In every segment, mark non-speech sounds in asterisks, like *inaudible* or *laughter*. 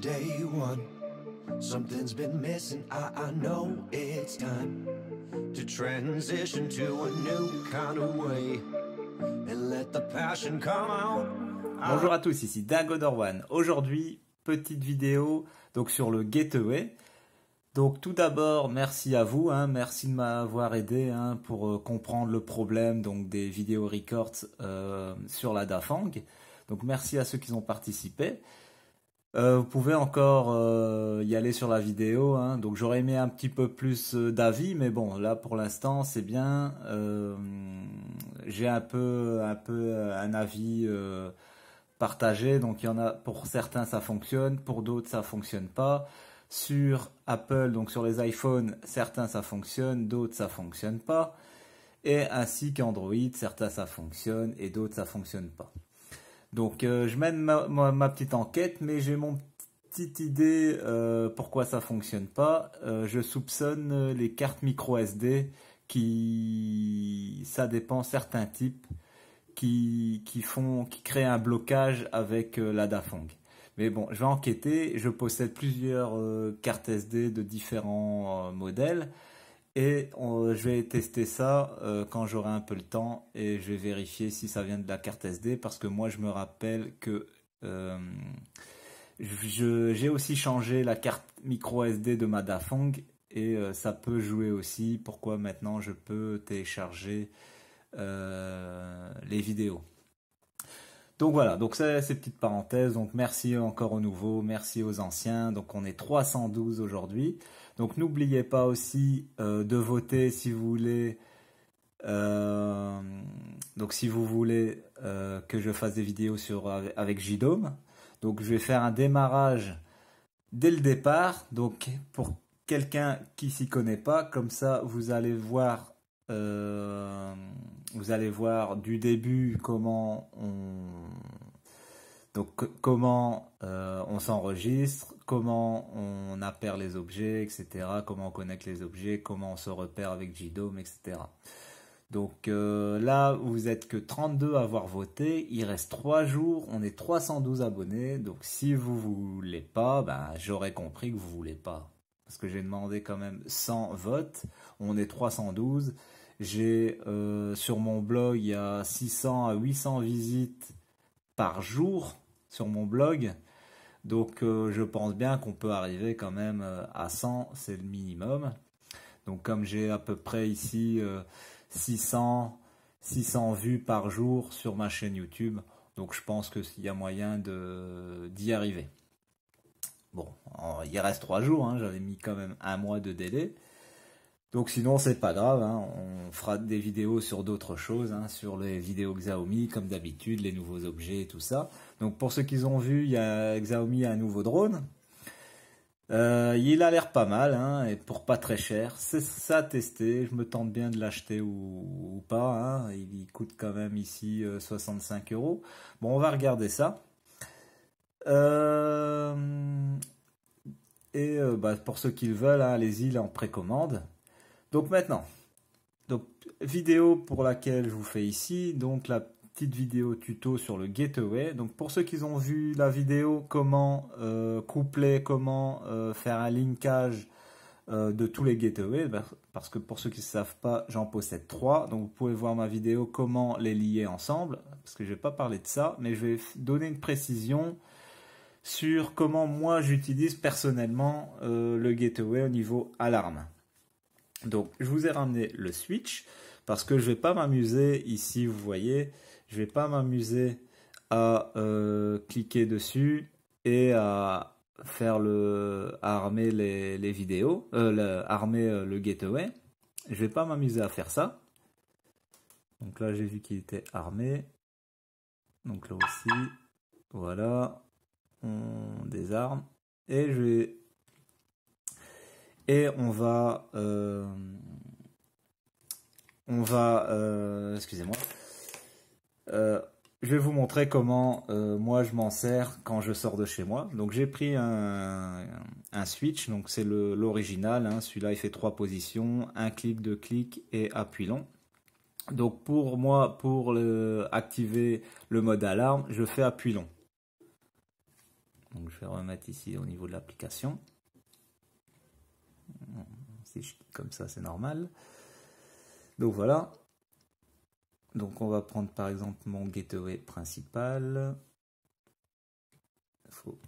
day one. Something's been missing, I, know it's time to transition to a new kind of way and let the passion come out. Bonjour à tous, ici Dago Dorwan. Aujourd'hui, petite vidéo donc sur le Gateway. Donc tout d'abord, merci à vous, hein. merci de m'avoir aidé hein, pour euh, comprendre le problème donc des vidéos records euh, sur la Dafang. Donc merci à ceux qui ont participé. Euh, vous pouvez encore euh, y aller sur la vidéo, hein. donc j'aurais aimé un petit peu plus euh, d'avis, mais bon, là pour l'instant c'est bien. J'ai un peu, un peu un avis partagé, donc il y en a pour certains ça fonctionne, pour d'autres ça fonctionne pas. Sur Apple, donc sur les iPhones, certains ça fonctionne, d'autres ça fonctionne pas, et ainsi qu'Android, certains ça fonctionne et d'autres ça fonctionne pas. Donc euh, je mène ma, petite enquête, mais j'ai mon petite idée euh, pourquoi ça fonctionne pas. Euh, je soupçonne les cartes micro SD qui, ça dépend certains types qui, créent un blocage avec la Mais bon, je vais enquêter. Je possède plusieurs cartes SD de différents modèles. Et je vais tester ça euh, quand j'aurai un peu le temps et je vais vérifier si ça vient de la carte SD parce que moi je me rappelle que euh, j'ai aussi changé la carte micro SD de ma Dafong et euh, ça peut jouer aussi. Pourquoi maintenant je peux télécharger les vidéos donc voilà, donc c'est ces petites parenthèses. Donc merci encore aux nouveaux, merci aux anciens. Donc on est 312 aujourd'hui. Donc n'oubliez pas aussi euh, de voter si vous voulez. Euh, donc si vous voulez euh, que je fasse des vidéos sur avec Jidome, donc je vais faire un démarrage dès le départ. Donc pour quelqu'un qui s'y connaît pas, comme ça vous allez voir euh, vous allez voir du début comment on donc comment euh, on s'enregistre, comment on appare les objets, etc. Comment on connecte les objets, comment on se repère avec JDOM, etc. Donc euh, là, vous n'êtes que 32 à avoir voté. Il reste 3 jours. On est 312 abonnés. Donc si vous ne voulez pas, ben, j'aurais compris que vous ne voulez pas. Parce que j'ai demandé quand même 100 votes. On est 312. J'ai euh, sur mon blog, il y a 600 à 800 visites par jour sur mon blog. Donc euh, je pense bien qu'on peut arriver quand même euh, à 100, c'est le minimum. Donc comme j'ai à peu près ici 600, 600 vues par jour sur ma chaîne YouTube, donc je pense qu'il y a moyen d'y arriver. Bon, il reste trois jours, hein, j'avais mis quand même un mois de délai. Donc sinon c'est pas grave, hein. on fera des vidéos sur d'autres choses, hein, sur les vidéos Xiaomi comme d'habitude, les nouveaux objets et tout ça. Donc pour ceux qui ont vu, il y a Xiaomi a un nouveau drone. Euh, il a l'air pas mal hein, et pour pas très cher. C'est ça à tester, je me tente bien de l'acheter ou, pas. Il, coûte quand même ici 65 euh, euros. Bon on va regarder ça. Euh, et bah, pour ceux qui le veulent, allez-y en précommande. Donc maintenant, vidéo pour laquelle je vous fais ici, donc la petite vidéo tuto sur le gateway. Donc pour ceux qui ont vu la vidéo comment euh, coupler, comment euh, faire un linkage euh, de tous les gateways, ben, parce que pour ceux qui ne savent pas, j'en possède trois. Donc vous pouvez voir ma vidéo comment les lier ensemble, parce que je vais pas parler de ça, mais je vais donner une précision sur comment moi j'utilise personnellement le gateway au niveau alarme. Donc, je vous ai ramené le Switch parce que je vais pas m'amuser ici, vous voyez, je vais pas m'amuser à euh, cliquer dessus et à faire le armer les, vidéos, euh, le, armer euh, le gateway. Je vais pas m'amuser à faire ça. Donc là, j'ai vu qu'il était armé. Donc là aussi, voilà, on désarme et je vais et on va euh, on va euh, excusez-moi euh, je vais vous montrer comment moi je m'en sers quand je sors de chez moi donc j'ai pris un, switch donc c'est l'original hein. celui-là il fait trois positions un clic deux clics et appui long donc pour moi pour activer le mode alarme je fais appui long donc je vais remettre ici au niveau de l'application comme ça, c'est normal. Donc voilà. Donc on va prendre par exemple mon gateway principal. Il faut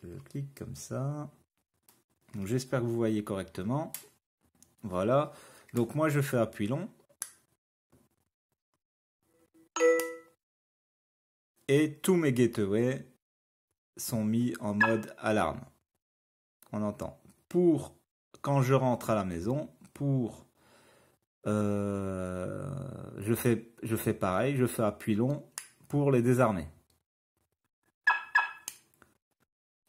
que je clique comme ça. j'espère que vous voyez correctement. Voilà. Donc moi je fais appui long. Et tous mes gateways sont mis en mode alarme. On entend. Pour quand je rentre à la maison pour euh, je, fais, je fais pareil, je fais appui long pour les désarmer.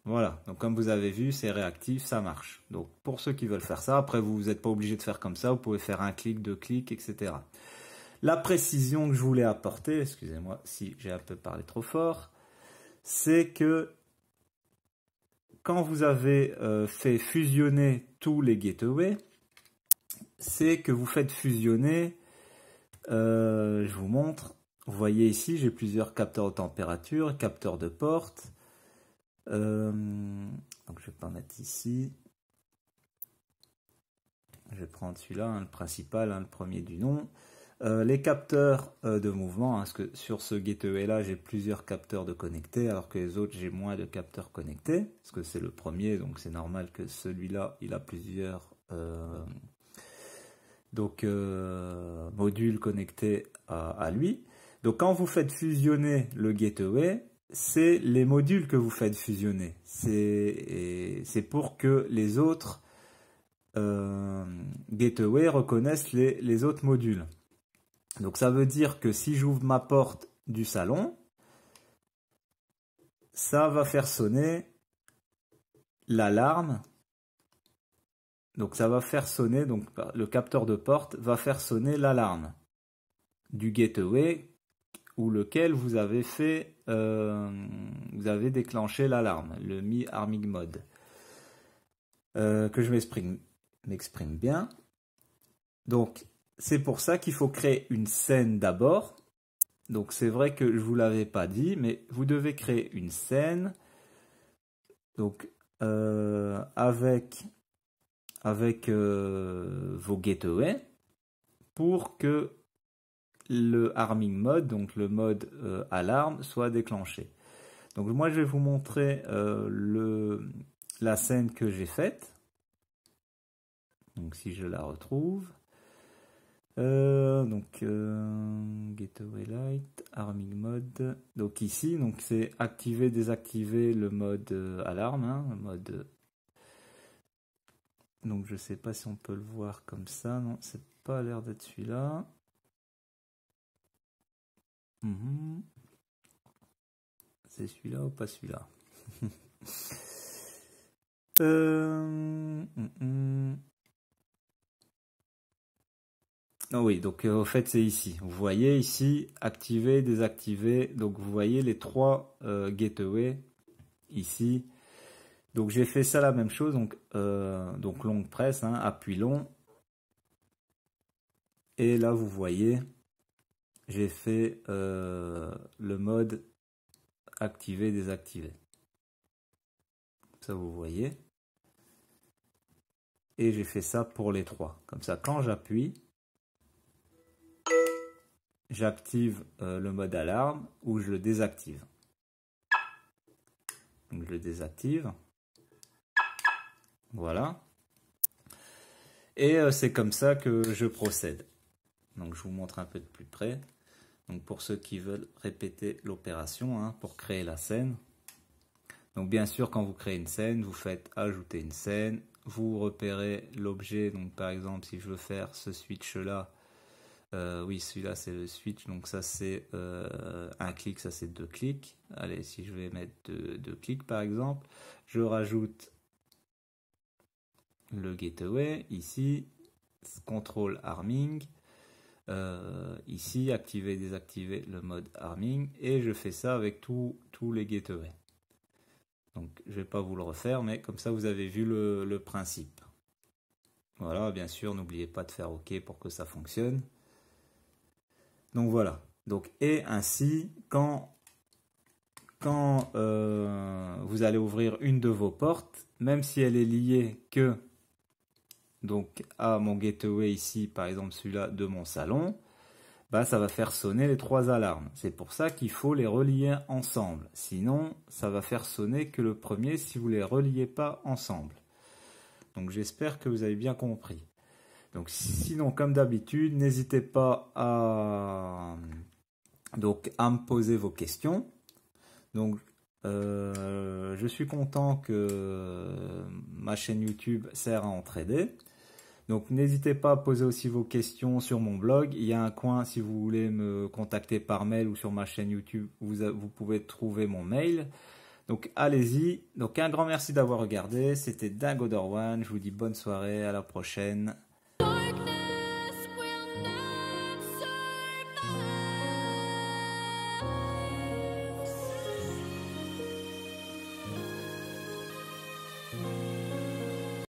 Voilà, donc comme vous avez vu, c'est réactif, ça marche. Donc pour ceux qui veulent faire ça, après vous n'êtes pas obligé de faire comme ça, vous pouvez faire un clic, deux clics, etc. La précision que je voulais apporter, excusez-moi si j'ai un peu parlé trop fort, c'est que quand vous avez euh, fait fusionner tous les gateways, c'est que vous faites fusionner, euh, je vous montre, vous voyez ici, j'ai plusieurs capteurs de température, capteurs de porte. Euh, donc je vais pas mettre ici. Je vais prendre celui-là, hein, le principal, hein, le premier du nom. Euh, les capteurs euh, de mouvement, hein, parce que sur ce gateway là j'ai plusieurs capteurs de connectés, alors que les autres j'ai moins de capteurs connectés, parce que c'est le premier, donc c'est normal que celui-là il a plusieurs euh, modules connectés à, lui. Donc quand vous faites fusionner le gateway, c'est les modules que vous faites fusionner. C'est pour que les autres gateway reconnaissent les autres modules. Donc ça veut dire que si j'ouvre ma porte du salon, ça va faire sonner l'alarme. Donc ça va faire sonner, donc le capteur de porte va faire sonner l'alarme du gateway ou lequel vous avez fait, euh, vous avez déclenché l'alarme, le Mi Arming Mode. Euh, que je m'exprime bien. Donc, c'est pour ça qu'il faut créer une scène d'abord. Donc c'est vrai que je ne vous l'avais pas dit, mais vous devez créer une scène. Donc euh, avec, avec euh, vos gateways pour que le arming mode, donc le mode euh, alarme, soit déclenché. Donc moi je vais vous montrer le, la scène que j'ai faite. Donc si je la retrouve. Euh, donc euh, Gateway Light, Arming Mode. Donc ici, donc c'est activer, désactiver le mode euh, alarme, hein, mode. Donc je sais pas si on peut le voir comme ça. Non, c'est pas l'air d'être celui-là. Mhm. C'est celui-là ou pas celui-là *laughs* Ah oui, donc euh, au fait c'est ici. Vous voyez ici, activer, désactiver. Donc vous voyez les trois euh, gateways ici. Donc j'ai fait ça la même chose, donc, euh, donc longue presse, hein, appui long. Et là vous voyez, j'ai fait le mode activer, désactiver. Ça vous voyez. Et j'ai fait ça pour les trois. Comme ça, quand j'appuie, j'active euh, le mode alarme ou je le désactive. Donc je le désactive. Voilà. Et euh, c'est comme ça que je procède. Donc je vous montre un peu de plus près. Donc pour ceux qui veulent répéter l'opération hein, pour créer la scène. Donc bien sûr quand vous créez une scène, vous faites ajouter une scène. Vous repérez l'objet. Donc par exemple si je veux faire ce switch là, euh, oui, celui-là c'est le switch, donc ça c'est euh, un clic, ça c'est deux clics. Allez, si je vais mettre deux, clics par exemple, je rajoute le gateway ici, control arming. Euh, ici, activer, désactiver le mode arming et je fais ça avec tous les gateways. Donc je vais pas vous le refaire, mais comme ça vous avez vu le, le principe. Voilà, bien sûr, n'oubliez pas de faire OK pour que ça fonctionne. Donc voilà. Donc et ainsi, quand, quand euh, vous allez ouvrir une de vos portes, même si elle est liée que donc à mon gateway ici, par exemple celui-là de mon salon, bah ça va faire sonner les trois alarmes. C'est pour ça qu'il faut les relier ensemble. Sinon, ça va faire sonner que le premier si vous ne les reliez pas ensemble. Donc j'espère que vous avez bien compris. Donc sinon, comme d'habitude, n'hésitez pas à, donc, à me poser vos questions. Donc euh, je suis content que ma chaîne YouTube sert à entraider. Donc n'hésitez pas à poser aussi vos questions sur mon blog. Il y a un coin si vous voulez me contacter par mail ou sur ma chaîne YouTube, vous, vous pouvez trouver mon mail. Donc allez-y. Donc un grand merci d'avoir regardé. C'était Dingo Dorwan. Je vous dis bonne soirée, à la prochaine.